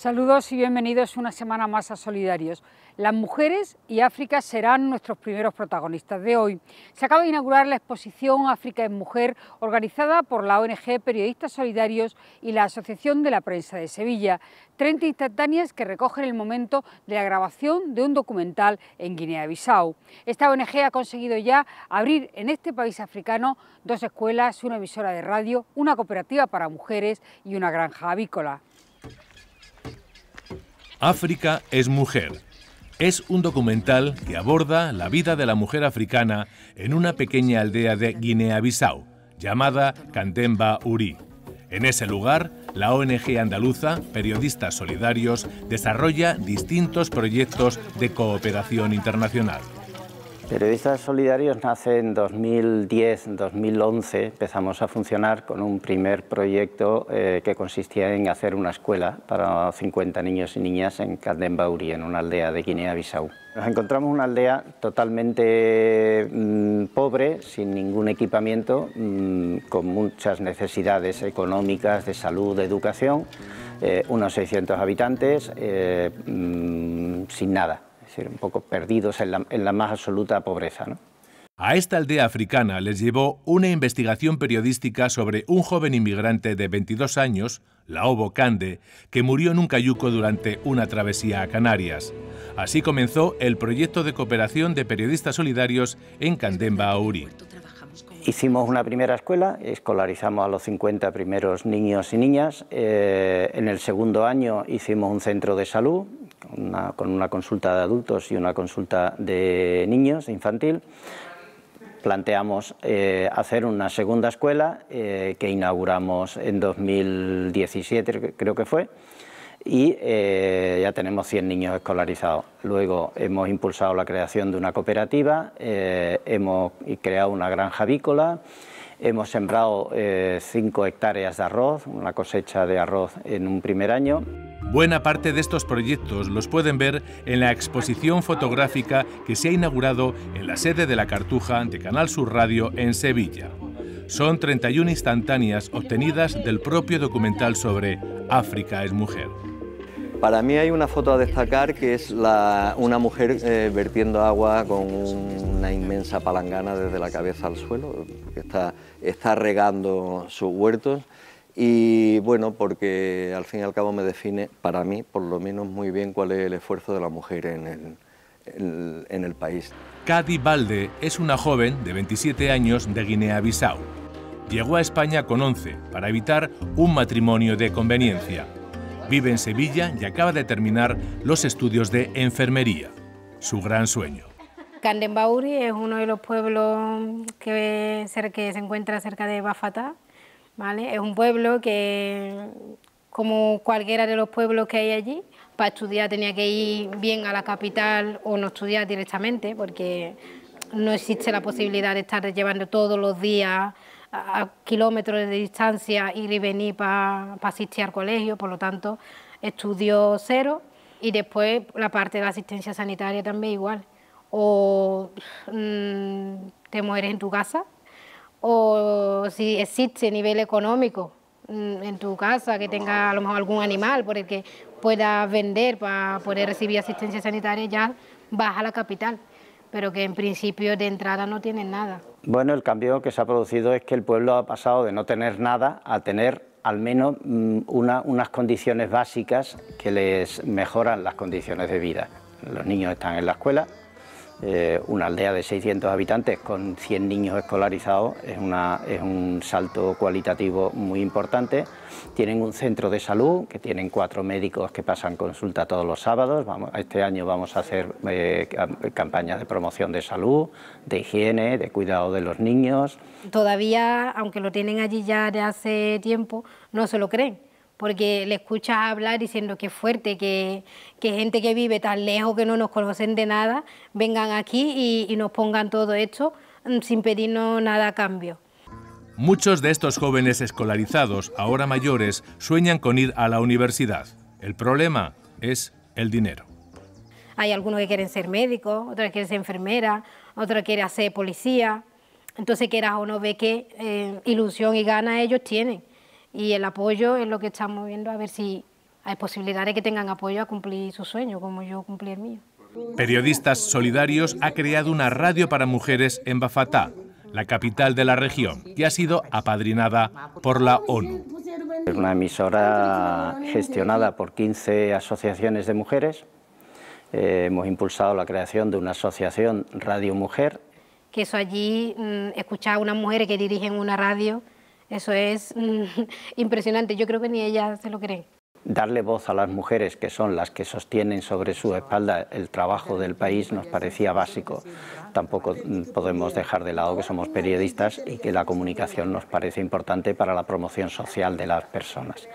Saludos y bienvenidos una semana más a Solidarios. Las mujeres y África serán nuestros primeros protagonistas de hoy. Se acaba de inaugurar la exposición África en Mujer, organizada por la ONG Periodistas Solidarios y la Asociación de la Prensa de Sevilla. 30 instantáneas que recogen el momento de la grabación de un documental en Guinea-Bissau. Esta ONG ha conseguido ya abrir en este país africano dos escuelas, una emisora de radio, una cooperativa para mujeres y una granja avícola. África es mujer. Es un documental que aborda la vida de la mujer africana en una pequeña aldea de Guinea-Bissau, llamada Cantemba Uri. En ese lugar, la ONG andaluza Periodistas Solidarios desarrolla distintos proyectos de cooperación internacional. Periodistas Solidarios nace en 2010-2011. Empezamos a funcionar con un primer proyecto eh, que consistía en hacer una escuela para 50 niños y niñas en Candembauri, en una aldea de Guinea-Bissau. Nos encontramos una aldea totalmente mm, pobre, sin ningún equipamiento, mm, con muchas necesidades económicas, de salud, de educación, eh, unos 600 habitantes, eh, mm, sin nada un poco perdidos en la, más absoluta pobreza. A esta aldea africana les llevó una investigación periodística sobre un joven inmigrante de 22 años, Laobo Cande, que murió en un cayuco durante una travesía a Canarias. Así comenzó el proyecto de cooperación de periodistas solidarios en Candemba, Auri. Hicimos una primera escuela, escolarizamos a los 50 primeros niños y niñas. Eh, en el segundo año hicimos un centro de salud con una consulta de adultos y una consulta de niños infantil, planteamos eh, hacer una segunda escuela eh, que inauguramos en 2017, creo que fue, y eh, ya tenemos 100 niños escolarizados. Luego hemos impulsado la creación de una cooperativa, hemos creado una granja vícola... hemos sembrado 5 hectáreas de arroz, una cosecha de arroz en un primer año. Buena parte de estos proyectos los pueden ver en la exposición fotográfica que se ha inaugurado en la sede de la Cartuja de Canal Sur Radio en Sevilla. Son 31 instantáneas obtenidas del propio documental sobre África es mujer. Para mí hay una foto a destacar que es una mujer eh, vertiendo agua con una inmensa palangana desde la cabeza al suelo, que está, está regando sus huertos. Y bueno, porque al fin y al cabo me define, para mí, por lo menos muy bien cuál es el esfuerzo de la mujer en el, país. Cadi Balde es una joven de 27 años de Guinea-Bissau. Llegó a España con 11 para evitar un matrimonio de conveniencia. Vive en Sevilla y acaba de terminar los estudios de enfermería, su gran sueño. Candembauri es uno de los pueblos que se, que se encuentra cerca de Bafatá, es un pueblo que, como cualquiera de los pueblos que hay allí, para estudiar tenía que ir bien a la capital o no estudiar directamente, porque no existe la posibilidad de estar llevando todos los días a, kilómetros de distancia ir y venir para asistir al colegio, por lo tanto, estudio cero y después la parte de asistencia sanitaria también igual. O mm, te mueres en tu casa o si existe nivel económico mm, en tu casa, que tenga a lo mejor algún animal por el que pueda vender para poder recibir asistencia sanitaria, ya baja la capital, pero que en principio de entrada no tienen nada. Bueno, el cambio que se ha producido es que el pueblo ha pasado de no tener nada a tener al menos mm, unas condiciones básicas que les mejoran las condiciones de vida. Los niños están en la escuela, eh, una aldea de 600 habitantes con 100 niños escolarizados es, un salto cualitativo muy importante. Tienen un centro de salud que tienen cuatro médicos que pasan consulta todos los sábados. este año vamos a hacer eh, campañas de promoción de salud, de higiene, de cuidado de los niños. Todavía, aunque lo tienen allí ya de hace tiempo, no se lo creen porque le escuchas hablar diciendo que es fuerte, que, gente que vive tan lejos, que no nos conocen de nada, vengan aquí y, nos pongan todo esto mm, sin pedirnos nada a cambio. Muchos de estos jóvenes escolarizados, ahora mayores, sueñan con ir a la universidad. El problema es el dinero. Hay algunos que quieren ser médicos, otros que quieren ser enfermeras, otros que quieren ser policía. Entonces, quieras o ve qué eh, ilusión y ganas ellos tienen y el apoyo es lo que estamos viendo, a ver si hay posibilidades de que tengan apoyo a cumplir su sueño, como yo cumplí el mío. Periodistas Solidarios ha creado una radio para mujeres en Bafatá, la capital de la región, que ha sido apadrinada por la ONU. Es una emisora gestionada por 15 asociaciones de mujeres. Eh, hemos impulsado la creación de una asociación Radio Mujer. Que eso allí, mm, escuchar a unas mujeres que dirigen una radio eso es impresionante, yo creo que ni ella se lo cree. Darle voz a las mujeres, que son las que sostienen sobre su espalda el trabajo del país, nos parecía básico. Tampoco mm, podemos dejar de lado que somos periodistas y que la comunicación nos parece importante para la promoción social de las personas.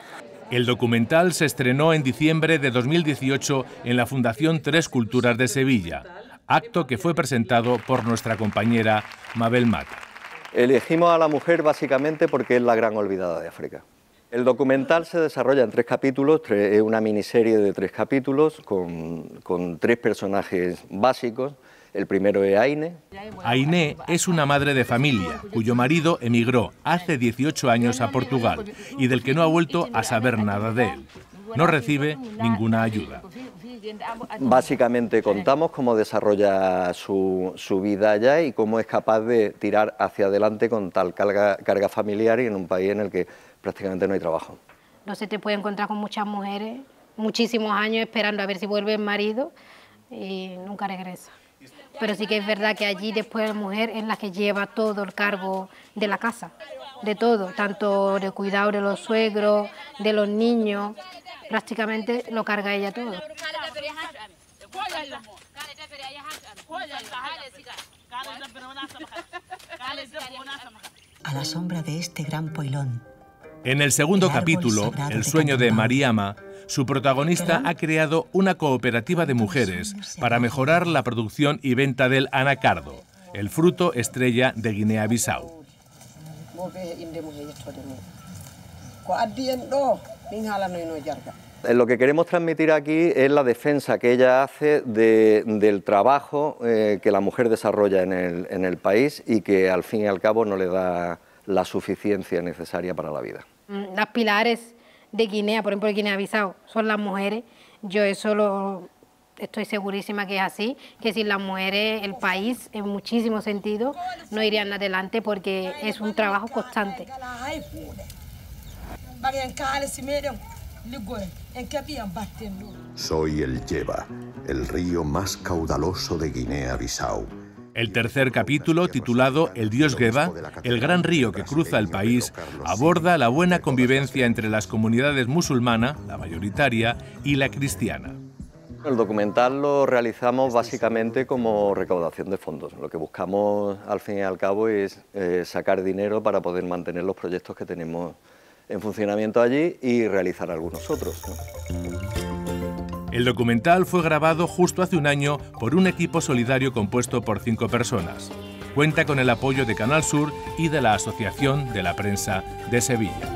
El documental se estrenó en diciembre de 2018 en la Fundación Tres Culturas de Sevilla, acto que fue presentado por nuestra compañera Mabel Mata. Elegimos a la mujer básicamente porque es la gran olvidada de África. El documental se desarrolla en tres capítulos, es una miniserie de tres capítulos con, con tres personajes básicos. El primero es Aine. Aine es una madre de familia cuyo marido emigró hace 18 años a Portugal y del que no ha vuelto a saber nada de él. No recibe ninguna ayuda básicamente contamos cómo desarrolla su, vida allá y cómo es capaz de tirar hacia adelante con tal carga, carga familiar y en un país en el que prácticamente no hay trabajo. No se te puede encontrar con muchas mujeres, muchísimos años esperando a ver si vuelve el marido y nunca regresa. Pero sí que es verdad que allí después la mujer es la que lleva todo el cargo de la casa de todo, tanto de cuidado de los suegros, de los niños, prácticamente lo carga ella todo. A la sombra de este gran poilón. En el segundo capítulo, El sueño de, de Mariama, su protagonista ha creado una cooperativa de mujeres para mejorar la producción y venta del anacardo, el fruto estrella de Guinea-Bissau. Lo que queremos transmitir aquí es la defensa que ella hace del trabajo eh, que la mujer desarrolla en el, país y que al fin y al cabo no le da la suficiencia necesaria para la vida. Mm, las pilares de Guinea, por ejemplo, Guinea-Bissau, son las mujeres. Yo eso lo, estoy segurísima que es así, que si las mujeres el país en muchísimo sentido, no irían adelante porque es un trabajo constante. Soy el lleva, el río más caudaloso de Guinea-Bissau. El tercer capítulo, titulado El dios Geba, el gran río que cruza el país, aborda la buena convivencia entre las comunidades musulmana, la mayoritaria, y la cristiana. El documental lo realizamos este básicamente como recaudación de fondos. Lo que buscamos al fin y al cabo es eh, sacar dinero para poder mantener los proyectos que tenemos en funcionamiento allí y realizar algunos otros. El documental fue grabado justo hace un año por un equipo solidario compuesto por cinco personas. Cuenta con el apoyo de Canal Sur y de la Asociación de la Prensa de Sevilla.